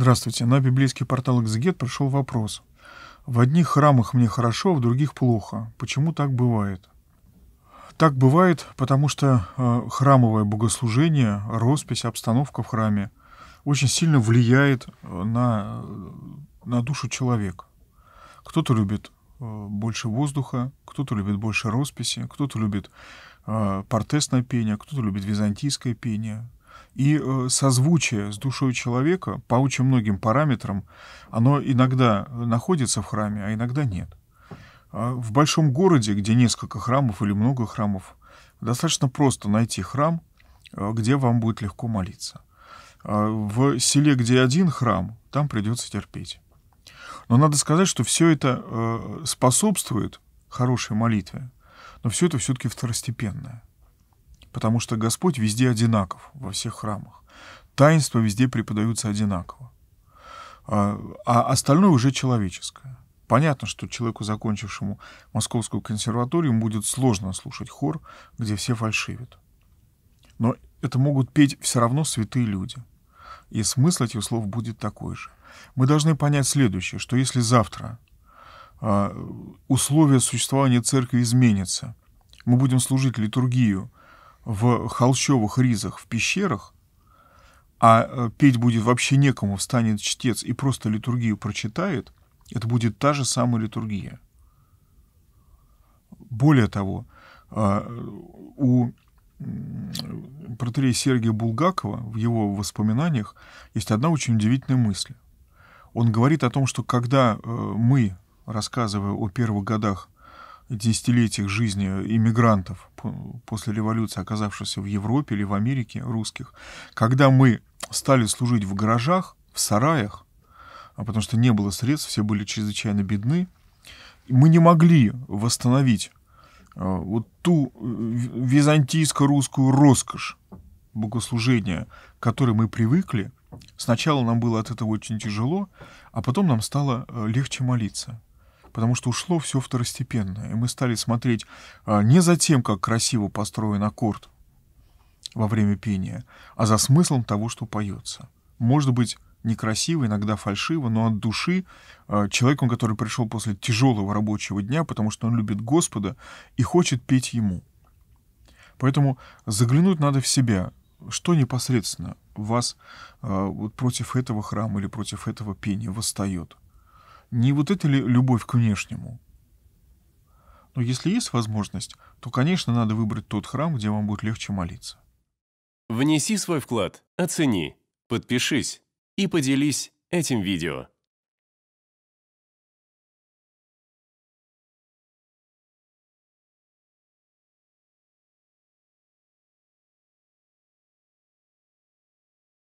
Здравствуйте. На библейский портал «Экзегет» пришел вопрос. В одних храмах мне хорошо, в других плохо. Почему так бывает? Так бывает, потому что э, храмовое богослужение, роспись, обстановка в храме очень сильно влияет э, на, э, на душу человека. Кто-то любит э, больше воздуха, кто-то любит больше росписи, кто-то любит э, портесное пение, кто-то любит византийское пение, и э, созвучие с душой человека по очень многим параметрам, оно иногда э, находится в храме, а иногда нет. А в большом городе, где несколько храмов или много храмов, достаточно просто найти храм, э, где вам будет легко молиться. А в селе, где один храм, там придется терпеть. Но надо сказать, что все это способствует хорошей молитве, но все это все-таки второстепенное потому что Господь везде одинаков, во всех храмах. Таинства везде преподаются одинаково. А, а остальное уже человеческое. Понятно, что человеку, закончившему Московскую консерваторию, будет сложно слушать хор, где все фальшивят. Но это могут петь все равно святые люди. И смысл этих слов будет такой же. Мы должны понять следующее, что если завтра а, условия существования церкви изменятся, мы будем служить литургию в холщовых ризах в пещерах, а э, петь будет вообще некому, встанет чтец и просто литургию прочитает, это будет та же самая литургия. Более того, а, э, у протерея Сергия Булгакова в его воспоминаниях есть одна очень удивительная мысль. Он говорит о том, что когда э, мы, рассказывая о первых годах, десятилетиях жизни иммигрантов после революции, оказавшихся в Европе или в Америке, русских, когда мы стали служить в гаражах, в сараях, а потому что не было средств, все были чрезвычайно бедны, мы не могли восстановить э, вот ту э, византийско-русскую роскошь богослужения, к которой мы привыкли. Сначала нам было от этого очень тяжело, а потом нам стало э, легче молиться потому что ушло все второстепенное, и мы стали смотреть а, не за тем, как красиво построен аккорд во время пения, а за смыслом того, что поется. Может быть, некрасиво, иногда фальшиво, но от души а, человеком, который пришел после тяжелого рабочего дня, потому что он любит Господа и хочет петь Ему. Поэтому заглянуть надо в себя, что непосредственно вас а, вот против этого храма или против этого пения восстает – не вот это ли любовь к внешнему? Но если есть возможность, то, конечно, надо выбрать тот храм, где вам будет легче молиться. Внеси свой вклад, оцени, подпишись и поделись этим видео.